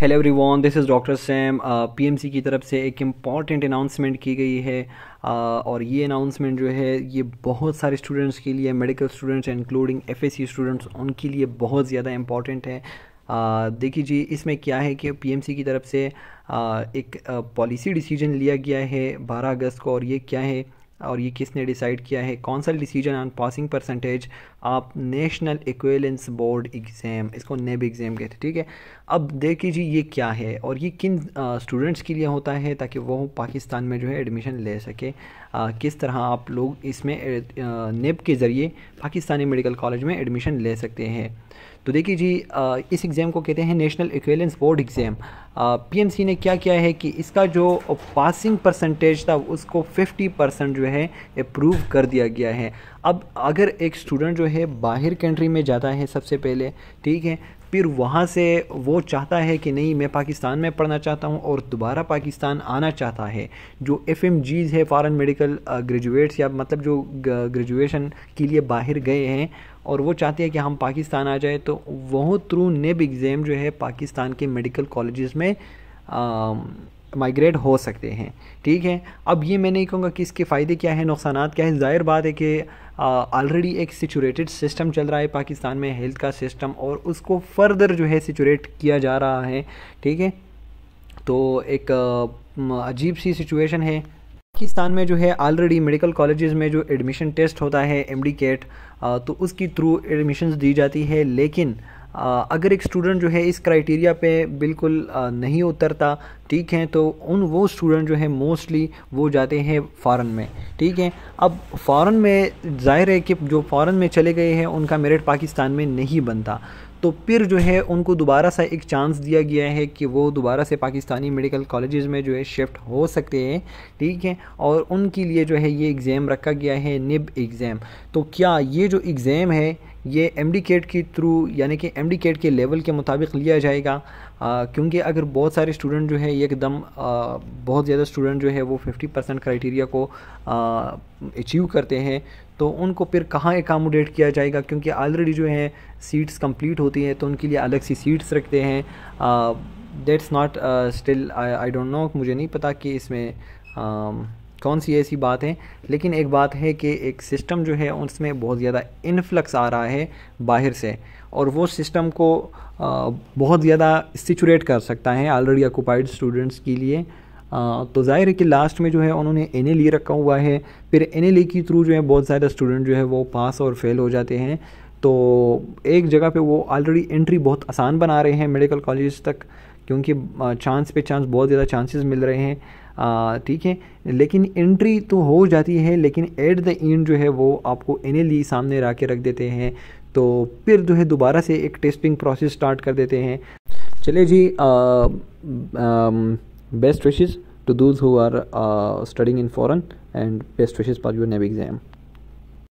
hello everyone this is doctor Sam PMC की तरफ से एक इम्पॉर्टेंट अनाउंसमेंट की गई है uh, और ये अनाउंसमेंट जो है ये बहुत सारे स्टूडेंट्स के लिए medical students including FSC students उनके लिए बहुत ज़्यादा इम्पॉर्टेंट है uh, देखिए जी इसमें क्या है कि सी की तरफ से uh, एक पॉलिसी uh, डिसीजन लिया गया है बारह अगस्त को और ये क्या है और ये किसने डिसाइड किया है कौन सा डिसीजन ऑन पासिंग परसेंटेज आप नेशनल इक्वेलेंस बोर्ड एग्ज़ाम इसको नेब एग्ज़ाम कहते हैं ठीक है अब देख लीजिए ये क्या है और ये किन स्टूडेंट्स के लिए होता है ताकि वो पाकिस्तान में जो है एडमिशन ले सके आ, किस तरह आप लोग इसमें नेब के ज़रिए पाकिस्तानी मेडिकल कॉलेज में एडमिशन ले सकते हैं तो देखिए जी इस एग्ज़ाम को कहते हैं national equivalence board exam PMC ने क्या किया है कि इसका जो पासिंग परसेंटेज था उसको 50 परसेंट जो है अप्रूव कर दिया गया है अब अगर एक स्टूडेंट जो है बाहर कंट्री में जाता है सबसे पहले ठीक है फिर वहाँ से वो चाहता है कि नहीं मैं पाकिस्तान में पढ़ना चाहता हूँ और दोबारा पाकिस्तान आना चाहता है जो एफ एम जीज़ है फ़ारन मेडिकल ग्रेजुएट्स या मतलब जो ग्रेजुएशन के लिए बाहर गए हैं और वो चाहते हैं कि हम पाकिस्तान आ जाए तो वह थ्रू नेब एग्ज़ाम जो है पाकिस्तान के मेडिकल कॉलेज़ में आ, माइग्रेट हो सकते हैं ठीक है अब ये मैं नहीं कहूँगा कि इसके फ़ायदे क्या हैं नुकसान क्या हैं ज़ाहिर बात है कि ऑलरेडी एक सिचुरेटेड सिस्टम चल रहा है पाकिस्तान में हेल्थ का सिस्टम और उसको फर्दर जो है सिचुरेट किया जा रहा है ठीक है तो एक अजीब सी सिचुएशन है पाकिस्तान में जो है ऑलरेडी मेडिकल कॉलेजेस में जो एडमिशन टेस्ट होता है एम तो उसकी थ्रू एडमिशन दी जाती है लेकिन अगर एक स्टूडेंट जो है इस क्राइटेरिया पे बिल्कुल नहीं उतरता ठीक है तो उन वो स्टूडेंट जो है मोस्टली वो जाते हैं फ़ॉरन में ठीक है अब फ़ॉरन में जाहिर है कि जो फ़ॉरन में चले गए हैं उनका मेरिट पाकिस्तान में नहीं बनता तो फिर जो है उनको दोबारा सा एक चांस दिया गया है कि वो दोबारा से पाकिस्तानी मेडिकल कॉलेजेस में जो है शिफ्ट हो सकते हैं ठीक है और उनके लिए जो है ये एग्ज़ाम रखा गया है निब एग्ज़ाम तो क्या ये जो एग्ज़ाम है ये एम डी केट के थ्रू यानी कि एम डी केट के लेवल के मुताबिक लिया जाएगा क्योंकि अगर बहुत सारे स्टूडेंट जो है एकदम बहुत ज़्यादा स्टूडेंट जो है वो 50 परसेंट क्राइटेरिया को अचीव करते हैं तो उनको फिर कहाँ एकामोडेट किया जाएगा क्योंकि ऑलरेडी जो है सीट्स कंप्लीट होती हैं तो उनके लिए अलग सी सीट्स रखते हैं that's not still I don't know मुझे नहीं पता कि इसमें uh, कौन सी ऐसी बात है लेकिन एक बात है कि एक सिस्टम जो है उसमें बहुत ज़्यादा इनफ्लक्स आ रहा है बाहर से और वो सिस्टम को बहुत ज़्यादा सिचुरेट कर सकता है ऑलरेडी ऑक्यूपाइड स्टूडेंट्स के लिए तो जाहिर है कि लास्ट में जो है उन्होंने एन एल रखा हुआ है फिर एन एल के थ्रू जो है बहुत ज़्यादा स्टूडेंट जो है वो पास और फेल हो जाते हैं तो एक जगह पे वो ऑलरेडी एंट्री बहुत आसान बना रहे हैं मेडिकल कॉलेज तक क्योंकि चांस पे चांस बहुत ज़्यादा चांसेस मिल रहे हैं ठीक है लेकिन एंट्री तो हो जाती है लेकिन एट द एंड जो है वो आपको एन सामने ला के रख देते हैं तो फिर जो है दोबारा से एक टेस्टिंग प्रोसेस स्टार्ट कर देते हैं चलिए जी best wishes to those who are studying in foreign and best wishes for for your exam